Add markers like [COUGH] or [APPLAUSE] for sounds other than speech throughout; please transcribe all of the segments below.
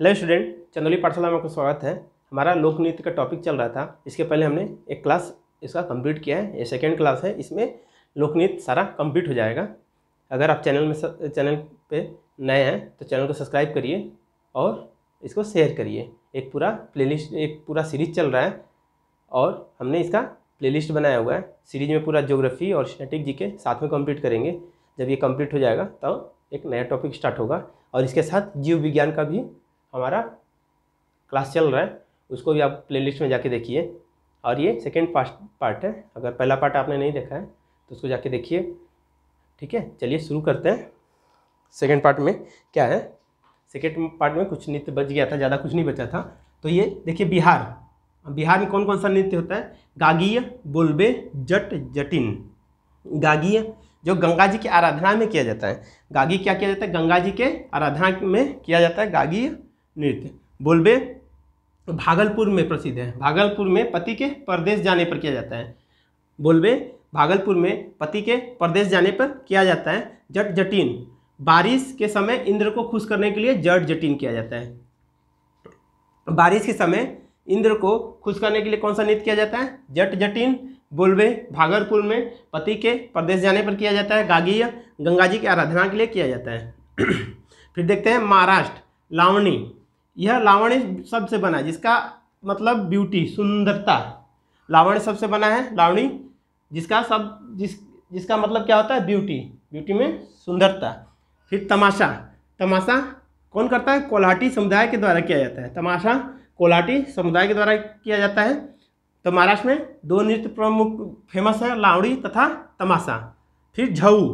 hello student Chandoli पाठशाला में आपका स्वागत है हमारा लोक नृत्य का टॉपिक चल रहा था इसके पहले हमने एक क्लास इसका कंप्लीट किया है ये सेकेंड क्लास है इसमें लोक नृत्य सारा कंप्लीट हो जाएगा अगर आप चैनल में चैनल पे नए हैं तो चैनल को सब्सक्राइब करिए और इसको शेयर करिए एक पूरा प्ले एक पूरा सीरीज चल रहा है और हमने इसका प्ले बनाया हुआ है सीरीज में पूरा जोग्राफी और स्टैटिक जी के साथ में कम्प्लीट करेंगे जब ये कम्प्लीट हो जाएगा तो एक नया टॉपिक स्टार्ट होगा और इसके साथ जीव विज्ञान का भी हमारा क्लास चल रहा है उसको भी आप प्लेलिस्ट में जाके देखिए और ये सेकेंड पार्ट है अगर पहला पार्ट आपने नहीं देखा है तो उसको जाके देखिए ठीक है चलिए शुरू करते हैं सेकेंड पार्ट में क्या है सेकेंड पार्ट में कुछ नृत्य बच गया था ज़्यादा कुछ नहीं बचा था तो ये देखिए बिहार बिहार में कौन कौन सा नृत्य होता है गागीय बोलबे जट जटिन गागीय जो गंगा जी की आराधना में किया जाता है गागी क्या किया जाता है गंगा जी के आराधना में किया जाता है गागीय नृत्य बोलबे भागलपुर में प्रसिद्ध है भागलपुर में पति के परदेश जाने पर किया जाता है बोलबे भागलपुर में पति के परदेश जाने पर किया जाता है जट जटिन बारिश के समय इंद्र को खुश करने के लिए जट जटिन किया जाता है बारिश के समय इंद्र को खुश करने के लिए कौन सा नृत्य किया जाता है जट जटिन बोलबे भागलपुर में पति के प्रदेश जाने पर किया जाता है गागीय गंगा जी की आराधना के लिए किया जाता है [CLEARS THROAT] फिर देखते हैं महाराष्ट्र लावणी यह लावणी शब्द से बना है जिसका मतलब ब्यूटी सुंदरता लावण लावण्य शब्द से बना है लावणी जिसका सब जिस जिसका मतलब क्या होता है ब्यूटी ब्यूटी में सुंदरता फिर तमाशा तमाशा कौन करता है कोलाटी समुदाय के द्वारा किया जाता है तमाशा कोलाटी समुदाय के द्वारा किया जाता है तो महाराष्ट्र में दो नृत्य प्रमुख फेमस है लावड़ी तथा तमाशा फिर झऊ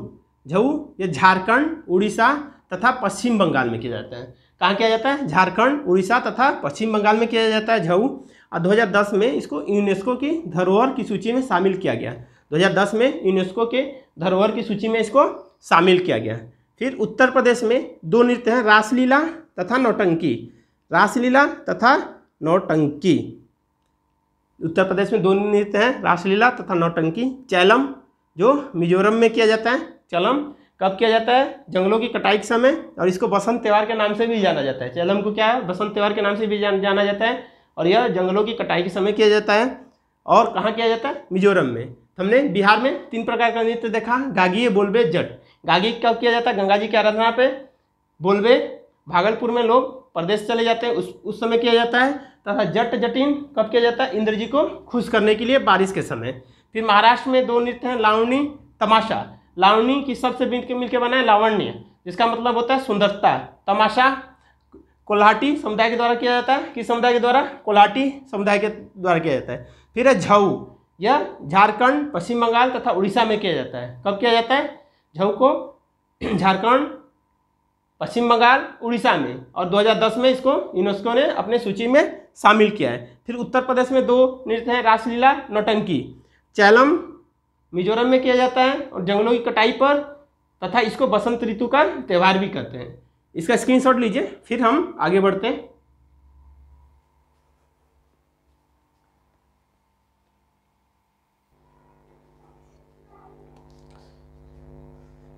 झऊ ये झारखंड उड़ीसा तथा पश्चिम बंगाल में किया जाता है कहाँ किया जाता है झारखंड उड़ीसा तथा पश्चिम बंगाल में किया जाता है झऊ और 2010 में इसको यूनेस्को की धरोहर की सूची में शामिल किया गया 2010 में यूनेस्को के धरोहर की सूची में इसको शामिल किया गया फिर उत्तर प्रदेश में दो नृत्य हैं रासलीला तथा नौटंकी रासलीला तथा नौटंकी उत्तर प्रदेश में दो नृत्य हैं रासलीला तथा नौटंकी चैलम जो मिजोरम में किया जाता है चलम कब किया जाता है जंगलों की कटाई के समय और इसको बसंत त्यौहार के नाम से भी जाना जाता है चेलम को क्या है बसंत त्यौहार के नाम से भी जाना जाता है और यह जंगलों की कटाई के समय किया जाता है और कहाँ किया जाता है मिजोरम में हमने बिहार में तीन प्रकार का नृत्य देखा गागी बोलबे जट गागी कब किया जाता है गंगा जी की आराधना पे बोलबे भागलपुर में लोग प्रदेश चले जाते हैं उस उस समय किया जाता है तथा जट जटिन कब किया जाता है इंद्र जी को खुश करने के लिए बारिश के समय फिर महाराष्ट्र में दो नृत्य हैं लावणी तमाशा लावणी की सबसे मिल के मिलकर बनाए लावण्य जिसका मतलब होता है सुंदरता तमाशा कोल्हाटी समुदाय के द्वारा किया जाता है किस समुदाय के द्वारा कोल्हाटी समुदाय के द्वारा किया जाता है फिर है झऊ यह झारखंड पश्चिम बंगाल तथा उड़ीसा में किया जाता है कब किया जाता है झऊ को [CLEARS THROAT] झारखंड पश्चिम बंगाल उड़ीसा में और 2010 में इसको यूनेस्को ने अपने सूची में शामिल किया है फिर उत्तर प्रदेश में दो नृत्य हैं रासलीला नौटंकी चैलम मिजोरम में किया जाता है और जंगलों की कटाई पर तथा इसको बसंत ऋतु का त्यौहार भी कहते हैं इसका स्क्रीनशॉट लीजिए फिर हम आगे बढ़ते हैं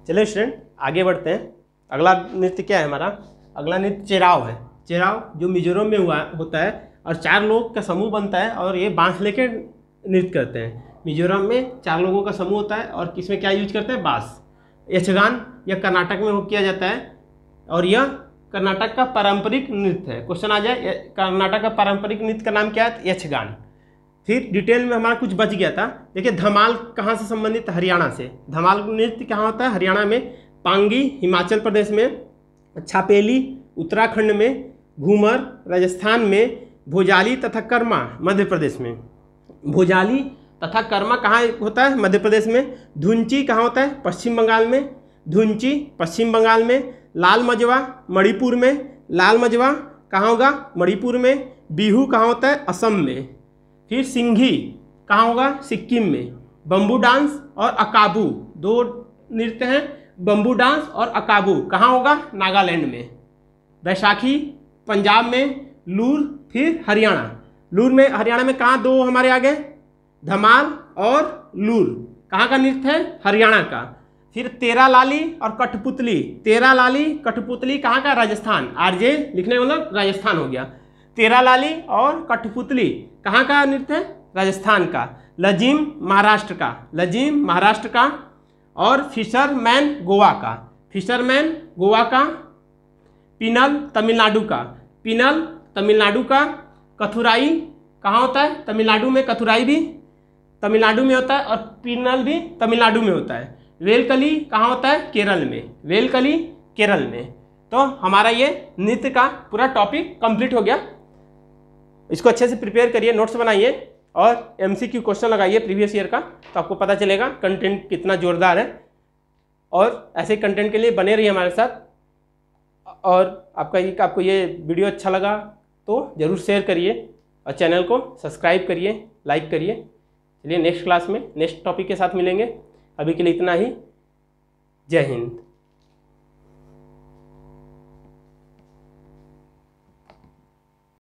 चलिए स्टूडेंट आगे बढ़ते हैं अगला नृत्य क्या है हमारा अगला नृत्य चेराव है चेराव जो मिजोरम में हुआ होता है और चार लोग का समूह बनता है और ये बांस लेके नृत्य करते हैं मिजोरम में चार लोगों का समूह होता है और किसमें क्या यूज करते हैं बांस यक्षगान यह कर्नाटक में किया जाता है और यह कर्नाटक का पारंपरिक नृत्य है क्वेश्चन आ जाए कर्नाटक का पारंपरिक नृत्य का नाम क्या है यक्षगान फिर डिटेल में हमारा कुछ बच गया था देखिए धमाल कहाँ से संबंधित हरियाणा से धमाल नृत्य कहाँ होता है हरियाणा में पांगी हिमाचल प्रदेश में छापेली उत्तराखंड में घूमर राजस्थान में भोजाली तथा कर्मा मध्य प्रदेश में भोजाली तथा कर्मा कहाँ होता है मध्य प्रदेश में धुंची कहाँ होता है पश्चिम बंगाल में धुंची पश्चिम बंगाल में लाल मजवा मणिपुर में लाल मजवा कहाँ होगा मणिपुर में बिहू कहाँ होता है असम में फिर सिंघी कहाँ होगा सिक्किम में बम्बू डांस और अकाबू दो नृत्य हैं बम्बू डांस और अकाबू कहाँ होगा नागालैंड में वैशाखी पंजाब में लूर फिर हरियाणा लूर में हरियाणा में कहाँ दो हमारे आ गए धमाल और लूर कहाँ का नृत्य है हरियाणा का फिर तेरा लाली और कठपुतली तेरा लाली कठपुतली कहाँ का राजस्थान आरजे लिखने मतलब राजस्थान हो गया तेरा लाली और कठपुतली कहाँ का नृत्य है राजस्थान का लजीम महाराष्ट्र का लजीम महाराष्ट्र का और फिशरमैन गोवा का फिशरमैन गोवा का पिनल तमिलनाडु का पिनल तमिलनाडु का कथुराई कहाँ होता है तमिलनाडु में कथुराई भी तमिलनाडु में होता है और पिनल भी तमिलनाडु में होता है वेलकली कहाँ होता है केरल में वेलकली केरल में तो हमारा ये नृत्य का पूरा टॉपिक कंप्लीट हो गया इसको अच्छे से प्रिपेयर करिए नोट्स बनाइए और एमसीक्यू क्वेश्चन लगाइए प्रीवियस ईयर का तो आपको पता चलेगा कंटेंट कितना जोरदार है और ऐसे कंटेंट के लिए बने रहिए हमारे साथ और आपका ये आपको ये वीडियो अच्छा लगा तो ज़रूर शेयर करिए और चैनल को सब्सक्राइब करिए लाइक करिए चलिए नेक्स्ट क्लास में नेक्स्ट टॉपिक के साथ मिलेंगे अभी के लिए इतना ही जय हिंद